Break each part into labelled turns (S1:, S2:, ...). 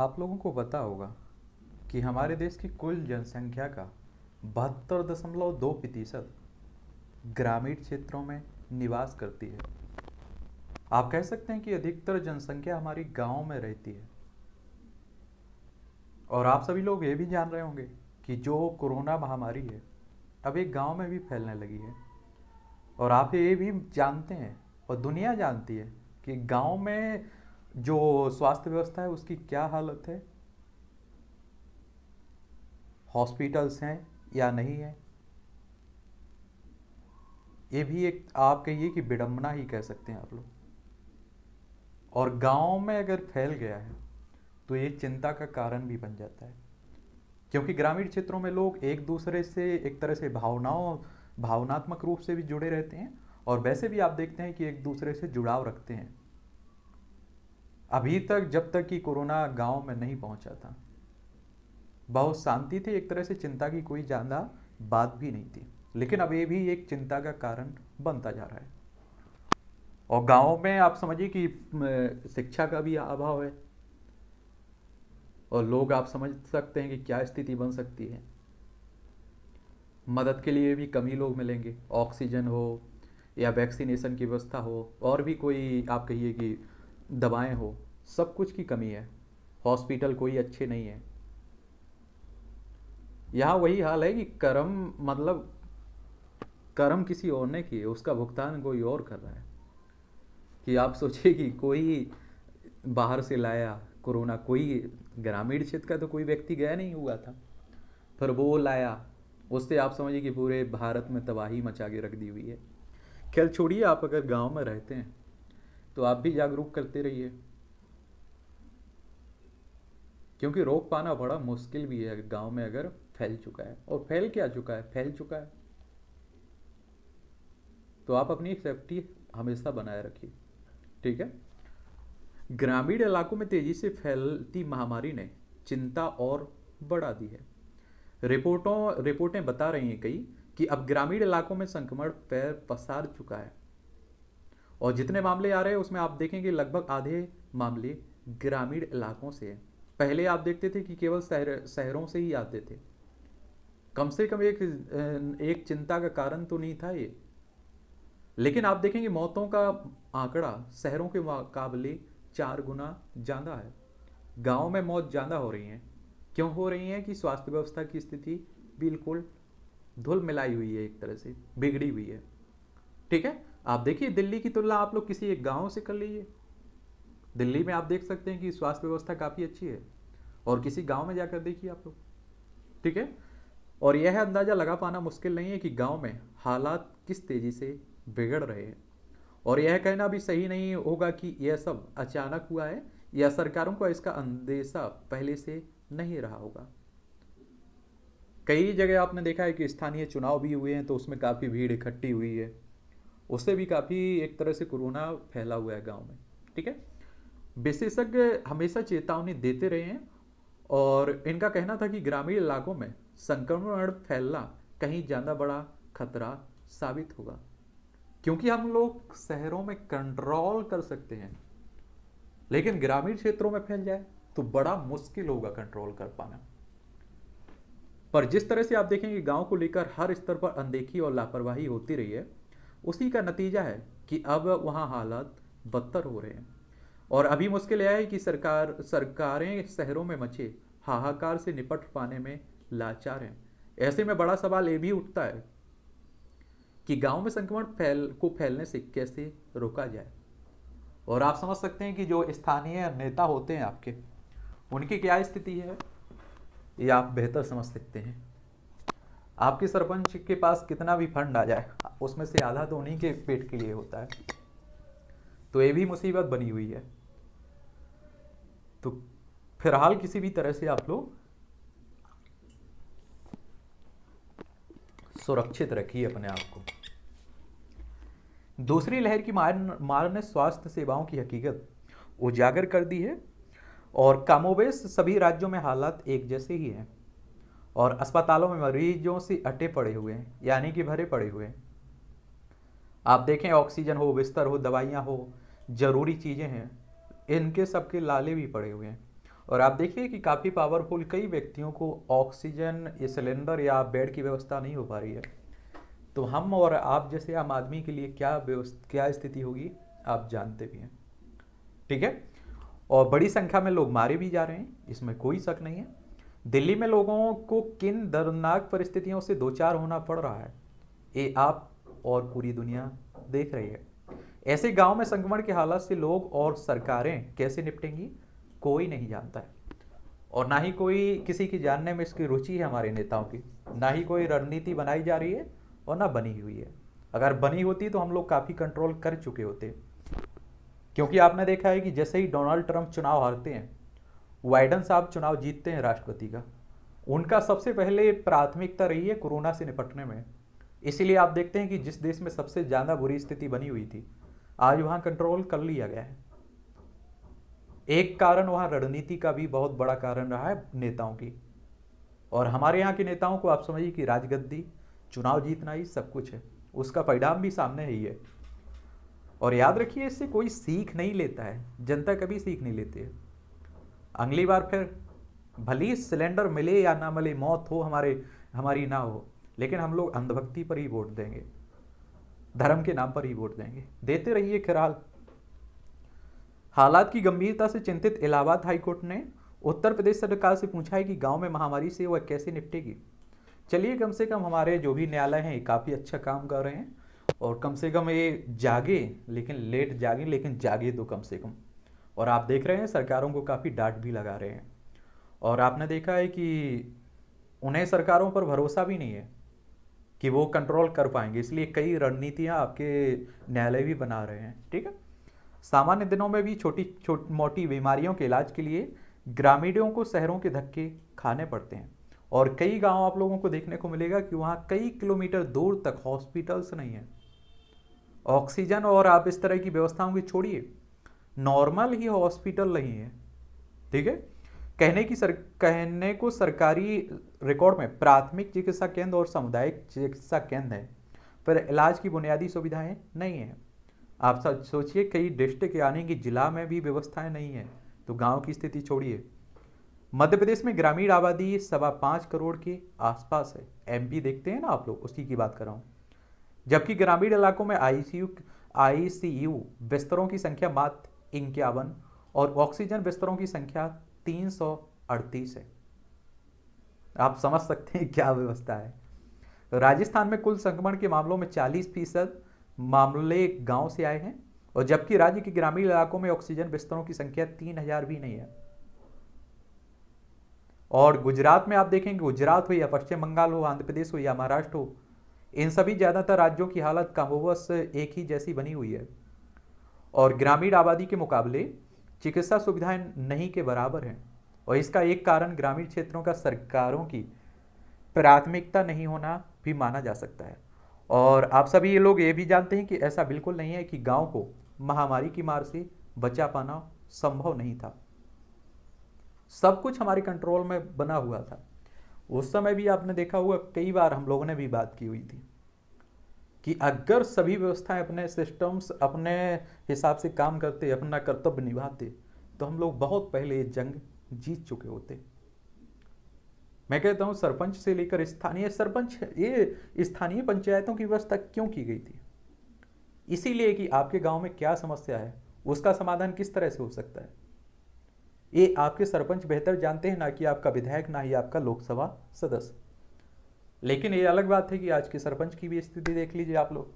S1: आप लोगों को पता होगा कि हमारे देश की कुल जनसंख्या का बहत्तर दशमलव दो प्रतिशत ग्रामीण क्षेत्रों में निवास करती है आप कह सकते हैं कि अधिकतर जनसंख्या हमारी गाँव में रहती है और आप सभी लोग ये भी जान रहे होंगे कि जो कोरोना महामारी है अब एक गाँव में भी फैलने लगी है और आप ये भी जानते हैं और दुनिया जानती है कि गाँव में जो स्वास्थ्य व्यवस्था है उसकी क्या हालत है हॉस्पिटल्स हैं या नहीं है ये भी एक आप कहिए कि विडम्बना ही कह सकते हैं आप लोग और गांव में अगर फैल गया है तो ये चिंता का कारण भी बन जाता है क्योंकि ग्रामीण क्षेत्रों में लोग एक दूसरे से एक तरह से भावनाओं भावनात्मक रूप से भी जुड़े रहते हैं और वैसे भी आप देखते हैं कि एक दूसरे से जुड़ाव रखते हैं अभी तक जब तक कि कोरोना गांव में नहीं पहुंचा था बहुत शांति थी एक तरह से चिंता की कोई ज़्यादा बात भी नहीं थी लेकिन अब ये भी एक चिंता का कारण बनता जा रहा है और गाँव में आप समझिए कि शिक्षा का भी अभाव है और लोग आप समझ सकते हैं कि क्या स्थिति बन सकती है मदद के लिए भी कमी लोग मिलेंगे ऑक्सीजन हो या वैक्सीनेशन की व्यवस्था हो और भी कोई आप कहिए कि दवाएं हो सब कुछ की कमी है हॉस्पिटल कोई अच्छे नहीं है यहाँ वही हाल है कि कर्म मतलब कर्म किसी और ने किए उसका भुगतान कोई और कर रहा है कि आप सोचिए कि कोई बाहर से लाया कोरोना कोई ग्रामीण क्षेत्र का तो कोई व्यक्ति गया नहीं हुआ था पर वो लाया उससे आप समझिए कि पूरे भारत में तबाही मचा के रख दी हुई है खेल छोड़िए आप अगर गांव में रहते हैं तो आप भी जागरूक करते रहिए क्योंकि रोक पाना बड़ा मुश्किल भी है गांव में अगर फैल चुका है और फैल क्या चुका है फैल चुका है तो आप अपनी सेफ्टी हमेशा बनाए रखिए ठीक है ग्रामीण इलाकों में तेजी से फैलती महामारी ने चिंता और बढ़ा दी है रिपोर्टों रिपोर्टें बता रही हैं कई कि अब ग्रामीण इलाकों में संक्रमण पैर पसार चुका है और जितने मामले आ रहे हैं उसमें आप देखेंगे लगभग आधे मामले ग्रामीण इलाकों से हैं पहले आप देखते थे कि केवल शहर शहरों से ही आते थे कम से कम एक एक चिंता का कारण तो नहीं था ये लेकिन आप देखेंगे मौतों का आंकड़ा शहरों के मुकाबले चार गुना ज़्यादा है गाँव में मौत ज़्यादा हो रही हैं क्यों हो रही हैं कि स्वास्थ्य व्यवस्था की स्थिति बिल्कुल धुल मिलाई हुई है एक तरह से बिगड़ी हुई है ठीक है आप देखिए दिल्ली की तुलना आप लोग किसी एक गांव से कर लीजिए दिल्ली में आप देख सकते हैं कि स्वास्थ्य व्यवस्था काफ़ी अच्छी है और किसी गांव में जाकर देखिए आप लोग ठीक है और यह अंदाज़ा लगा पाना मुश्किल नहीं है कि गांव में हालात किस तेज़ी से बिगड़ रहे हैं और यह कहना भी सही नहीं होगा कि यह सब अचानक हुआ है या सरकारों को इसका अंदेशा पहले से नहीं रहा होगा कई जगह आपने देखा है कि स्थानीय चुनाव भी हुए हैं तो उसमें काफ़ी भीड़ इकट्ठी हुई है उससे भी काफ़ी एक तरह से कोरोना फैला हुआ है गाँव में ठीक है विशेषज्ञ हमेशा चेतावनी देते रहे हैं और इनका कहना था कि ग्रामीण इलाकों में संक्रमण फैलना कहीं ज़्यादा बड़ा खतरा साबित होगा क्योंकि हम लोग शहरों में कंट्रोल कर सकते हैं लेकिन ग्रामीण क्षेत्रों में फैल जाए तो बड़ा मुश्किल होगा कंट्रोल कर पाना पर जिस तरह से आप देखेंगे गांव को लेकर हर स्तर पर अनदेखी और लापरवाही होती रही है उसी का नतीजा है कि अब वहां हालात बदतर हो रहे हैं और अभी मुश्किल यह है कि सरकार सरकारें शहरों में मचे हाहाकार से निपट पाने में लाचार हैं ऐसे में बड़ा सवाल ये भी उठता है कि गांव में संक्रमण फैल को फैलने से कैसे रोका जाए और आप समझ सकते हैं कि जो स्थानीय नेता होते हैं आपके उनकी क्या स्थिति है ये आप बेहतर समझ सकते हैं आपके सरपंच के पास कितना भी फंड आ जाए उसमें से आधा तो उन्हीं के पेट के लिए होता है तो ये भी मुसीबत बनी हुई है तो फिलहाल किसी भी तरह से आप लोग सुरक्षित रखिए अपने आप को दूसरी लहर की मार मार ने स्वास्थ्य सेवाओं की हकीकत उजागर कर दी है और कामोबेश सभी राज्यों में हालात एक जैसे ही हैं और अस्पतालों में मरीजों से अटे पड़े हुए हैं यानी कि भरे पड़े हुए हैं आप देखें ऑक्सीजन हो बिस्तर हो दवाइयाँ हो ज़रूरी चीज़ें हैं इनके सबके लाले भी पड़े हुए हैं और आप देखिए कि काफ़ी पावरफुल कई व्यक्तियों को ऑक्सीजन या सिलेंडर या बेड की व्यवस्था नहीं हो पा रही है तो हम और आप जैसे आम आदमी के लिए क्या क्या स्थिति होगी आप जानते भी हैं ठीक है और बड़ी संख्या में लोग मारे भी जा रहे हैं इसमें कोई शक नहीं है दिल्ली में लोगों को किन दर्दनाक परिस्थितियों से दो चार होना पड़ रहा है ये आप और पूरी दुनिया देख रही है ऐसे गांव में संक्रमण की हालत से लोग और सरकारें कैसे निपटेंगी कोई नहीं जानता है और ना ही कोई किसी की जानने में इसकी रुचि है हमारे नेताओं की ना ही कोई रणनीति बनाई जा रही है और ना बनी हुई है अगर बनी होती तो हम लोग काफ़ी कंट्रोल कर चुके होते क्योंकि आपने देखा है कि जैसे ही डोनाल्ड ट्रंप चुनाव हारते हैं वाइडन साहब चुनाव जीतते हैं राष्ट्रपति का उनका सबसे पहले प्राथमिकता रही है कोरोना से निपटने में इसीलिए आप देखते हैं कि जिस देश में सबसे ज़्यादा बुरी स्थिति बनी हुई थी आज वहां कंट्रोल कर लिया गया है एक कारण वहां रणनीति का भी बहुत बड़ा कारण रहा है नेताओं की और हमारे यहाँ के नेताओं को आप समझिए कि राजगद्दी चुनाव जीतना ही सब कुछ है उसका परिणाम भी सामने ही है और याद रखिए इससे कोई सीख नहीं लेता है जनता कभी सीख नहीं लेती है अगली बार फिर भली सिलेंडर मिले या ना मिले मौत हो हमारे हमारी ना हो लेकिन हम लोग अंधभक्ति पर ही वोट देंगे धर्म के नाम पर ही वोट देंगे देते रहिए खराल हालात की गंभीरता से चिंतित इलाहाबाद हाईकोर्ट ने उत्तर प्रदेश सरकार से पूछा है कि गांव में महामारी से वह कैसे निपटेगी चलिए कम से कम हमारे जो भी न्यायालय हैं ये काफ़ी अच्छा काम कर रहे हैं और कम से कम ये जागे लेकिन लेट जागे लेकिन जागे तो कम से कम और आप देख रहे हैं सरकारों को काफ़ी डांट भी लगा रहे हैं और आपने देखा है कि उन्हें सरकारों पर भरोसा भी नहीं है कि वो कंट्रोल कर पाएंगे इसलिए कई रणनीतियाँ आपके न्यायालय भी बना रहे हैं ठीक है सामान्य दिनों में भी छोटी छोट मोटी बीमारियों के इलाज के लिए ग्रामीणों को शहरों के धक्के खाने पड़ते हैं और कई गांव आप लोगों को देखने को मिलेगा कि वहाँ कई किलोमीटर दूर तक हॉस्पिटल्स नहीं हैं ऑक्सीजन और आप इस तरह की व्यवस्थाओं की छोड़िए नॉर्मल ही हॉस्पिटल नहीं है ठीक है कहने की सर कहने को सरकारी रिकॉर्ड में प्राथमिक चिकित्सा केंद्र और सामुदायिक चिकित्सा केंद्र है पर इलाज की बुनियादी सुविधाएं नहीं हैं आप सोचिए कई डिस्ट्रिक्ट यानी कि जिला में भी व्यवस्थाएं नहीं हैं तो गांव की स्थिति छोड़िए मध्य प्रदेश में ग्रामीण आबादी सवा पाँच करोड़ के आसपास है एम देखते हैं ना आप लोग उसी की बात कर रहा हूँ जबकि ग्रामीण इलाकों में आईसीयू आईसीयू बिस्तरों की संख्या मात्र इक्यावन और ऑक्सीजन बिस्तरों की संख्या 338 है आप समझ सकते हैं क्या व्यवस्था है तो राजस्थान में कुल संक्रमण के मामलों में 40 फीसद मामले गांव से आए हैं और जबकि राज्य के ग्रामीण इलाकों में ऑक्सीजन बिस्तरों की संख्या तीन हजार भी नहीं है और गुजरात में आप देखेंगे गुजरात हो या पश्चिम बंगाल हो आंध्र प्रदेश हो या महाराष्ट्र हो इन सभी ज़्यादातर राज्यों की हालत कामोवस एक ही जैसी बनी हुई है और ग्रामीण आबादी के मुकाबले चिकित्सा सुविधाएं नहीं के बराबर हैं और इसका एक कारण ग्रामीण क्षेत्रों का सरकारों की प्राथमिकता नहीं होना भी माना जा सकता है और आप सभी ये लोग ये भी जानते हैं कि ऐसा बिल्कुल नहीं है कि गांव को महामारी की मार से बचा पाना संभव नहीं था सब कुछ हमारे कंट्रोल में बना हुआ था उस समय भी आपने देखा होगा कई बार हम लोगों ने भी बात की हुई थी कि अगर सभी व्यवस्थाएं अपने सिस्टम्स अपने हिसाब से काम करते अपना कर्तव्य निभाते तो हम लोग बहुत पहले ये जंग जीत चुके होते मैं कहता हूं सरपंच से लेकर स्थानीय सरपंच ये स्थानीय पंचायतों की व्यवस्था क्यों की गई थी इसीलिए कि आपके गांव में क्या समस्या है उसका समाधान किस तरह से हो सकता है ये आपके सरपंच बेहतर जानते हैं ना कि आपका विधायक ना ही आपका लोकसभा सदस्य लेकिन ये अलग बात है कि आज के सरपंच की भी स्थिति देख लीजिए आप लोग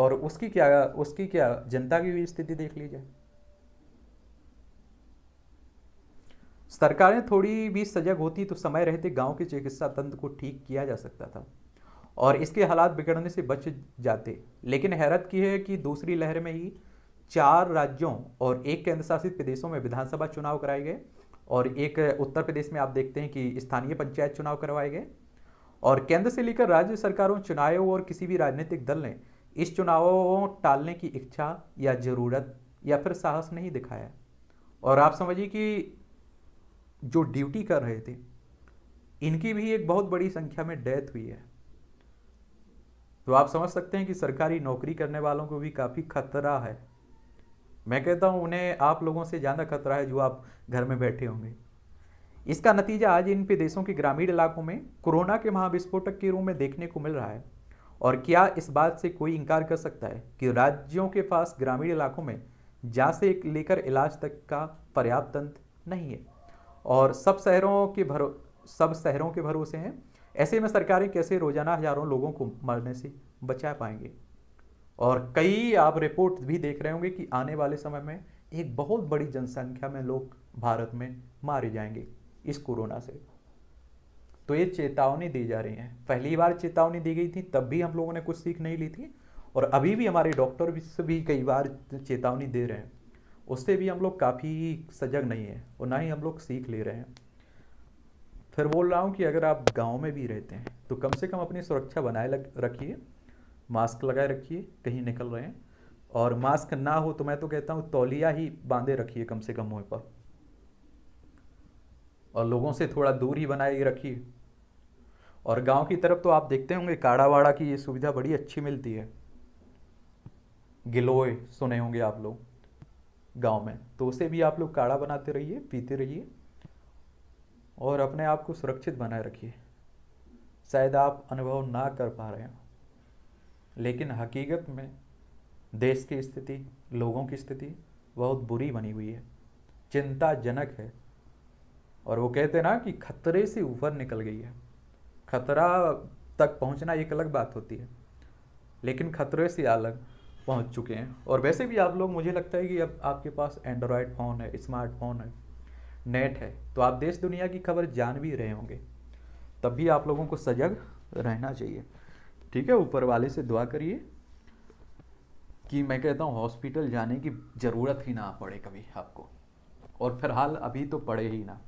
S1: और उसकी क्या उसकी क्या जनता की भी स्थिति देख लीजिए सरकारें थोड़ी भी सजग होती तो समय रहते गांव के चिकित्सा तंत्र को ठीक किया जा सकता था और इसके हालात बिगड़ने से बच जाते लेकिन हैरत की है कि दूसरी लहर में ही चार राज्यों और एक केंद्र शासित प्रदेशों में विधानसभा चुनाव कराए गए और एक उत्तर प्रदेश में आप देखते हैं कि स्थानीय पंचायत चुनाव करवाए गए और केंद्र से लेकर राज्य सरकारों चुनावों और किसी भी राजनीतिक दल ने इस चुनावों टालने की इच्छा या ज़रूरत या फिर साहस नहीं दिखाया और आप समझिए कि जो ड्यूटी कर रहे थे इनकी भी एक बहुत बड़ी संख्या में डेथ हुई है तो आप समझ सकते हैं कि सरकारी नौकरी करने वालों को भी काफ़ी खतरा है मैं कहता हूँ उन्हें आप लोगों से ज़्यादा खतरा है जो आप घर में बैठे होंगे इसका नतीजा आज इन प्रदेशों के ग्रामीण इलाकों में कोरोना के महाविस्फोटक के रूप में देखने को मिल रहा है और क्या इस बात से कोई इनकार कर सकता है कि राज्यों के पास ग्रामीण इलाकों में जहाँ से लेकर इलाज तक का पर्याप्त तंत्र नहीं है और सब शहरों के भरो सब शहरों के भरोसे हैं ऐसे में सरकारें कैसे रोजाना हजारों लोगों को मरने से बचा पाएंगे और कई आप रिपोर्ट भी देख रहे होंगे कि आने वाले समय में एक बहुत बड़ी जनसंख्या में लोग भारत में मारे जाएंगे इस कोरोना से तो ये चेतावनी दी जा रही है पहली बार चेतावनी दी गई थी तब भी हम लोगों ने कुछ सीख नहीं ली थी और अभी भी हमारे डॉक्टर भी से भी कई बार चेतावनी दे रहे हैं उससे भी हम लोग काफ़ी सजग नहीं है और ना ही हम लोग सीख ले रहे हैं फिर बोल रहा हूँ कि अगर आप गांव में भी रहते हैं तो कम से कम अपनी सुरक्षा बनाए रखिए मास्क लगाए रखिए कहीं निकल रहे हैं और मास्क ना हो तो मैं तो कहता हूँ तौलिया ही बांधे रखिए कम से कम मुँह पर और लोगों से थोड़ा दूर ही बनाए रखिए और गांव की तरफ तो आप देखते होंगे काढ़ा वाड़ा की ये सुविधा बड़ी अच्छी मिलती है गिलोय सुने होंगे आप लोग गांव में तो उसे भी आप लोग काढ़ा बनाते रहिए पीते रहिए और अपने आप को सुरक्षित बनाए रखिए शायद आप अनुभव ना कर पा रहे हैं लेकिन हकीकत में देश की स्थिति लोगों की स्थिति बहुत बुरी बनी हुई है चिंताजनक है और वो कहते ना कि खतरे से ऊपर निकल गई है खतरा तक पहुंचना एक अलग बात होती है लेकिन खतरे से अलग पहुंच चुके हैं और वैसे भी आप लोग मुझे लगता है कि अब आपके पास एंड्रॉयड फ़ोन है स्मार्टफोन है नेट है तो आप देश दुनिया की खबर जान भी रहे होंगे तब भी आप लोगों को सजग रहना चाहिए ठीक है ऊपर वाले से दुआ करिए कि मैं कहता हूँ हॉस्पिटल जाने की ज़रूरत ही ना पड़े कभी आपको और फिलहाल अभी तो पड़े ही ना